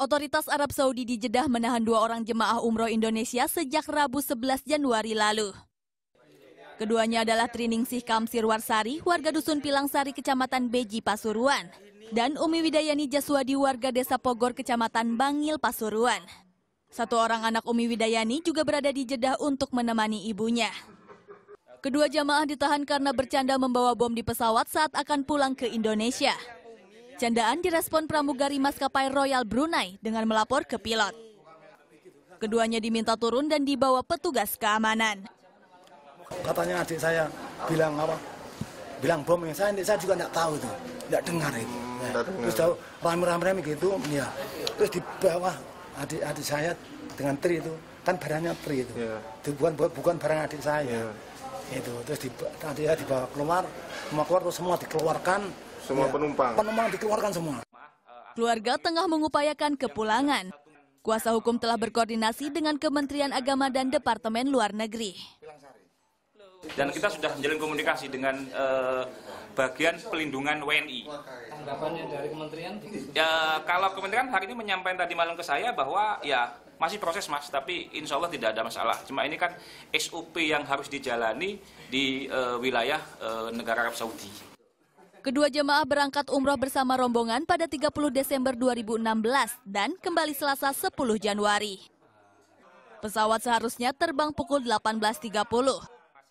Otoritas Arab Saudi di Jeddah menahan dua orang jemaah umroh Indonesia sejak Rabu 11 Januari lalu. Keduanya adalah Triningsih Kamsir Warsari, warga Dusun Pilangsari, Kecamatan Beji, Pasuruan, dan Umi Widayani Jaswadi, warga Desa Pogor, Kecamatan Bangil, Pasuruan. Satu orang anak Umi Widayani juga berada di Jeddah untuk menemani ibunya. Kedua jamaah ditahan karena bercanda membawa bom di pesawat saat akan pulang ke Indonesia. Candaan direspon pramugari maskapai Royal Brunei dengan melapor ke pilot. Keduanya diminta turun dan dibawa petugas keamanan. Katanya adik saya bilang apa? Bilang bom yang saya, saya juga nggak tahu itu, nggak dengar itu. Ya. Terus tahu ramai-ramai gitu, ya. Terus di bawah adik-adik saya dengan tri itu, kan barangnya tri itu. Ya. bukan bukan barang adik saya. Ya itu terus di, tadi ya dibawa keluar semua keluar terus semua dikeluarkan semua ya, penumpang penumpang dikeluarkan semua keluarga tengah mengupayakan kepulangan kuasa hukum telah berkoordinasi dengan Kementerian Agama dan Departemen Luar Negeri dan kita sudah menjalin komunikasi dengan eh, bagian pelindungan WNI. Tanggapannya dari kementerian? Ya, kalau kementerian hari ini menyampaikan tadi malam ke saya bahwa ya masih proses mas tapi insya Allah tidak ada masalah cuma ini kan SOP yang harus dijalani di uh, wilayah uh, negara Arab Saudi Kedua jemaah berangkat umroh bersama rombongan pada 30 Desember 2016 dan kembali Selasa 10 Januari. Pesawat seharusnya terbang pukul 18.30,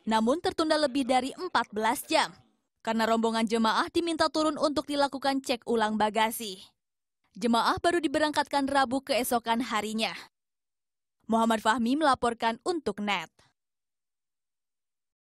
namun tertunda lebih dari 14 jam karena rombongan jemaah diminta turun untuk dilakukan cek ulang bagasi. Jemaah baru diberangkatkan Rabu keesokan harinya. Muhammad Fahmi melaporkan untuk NET.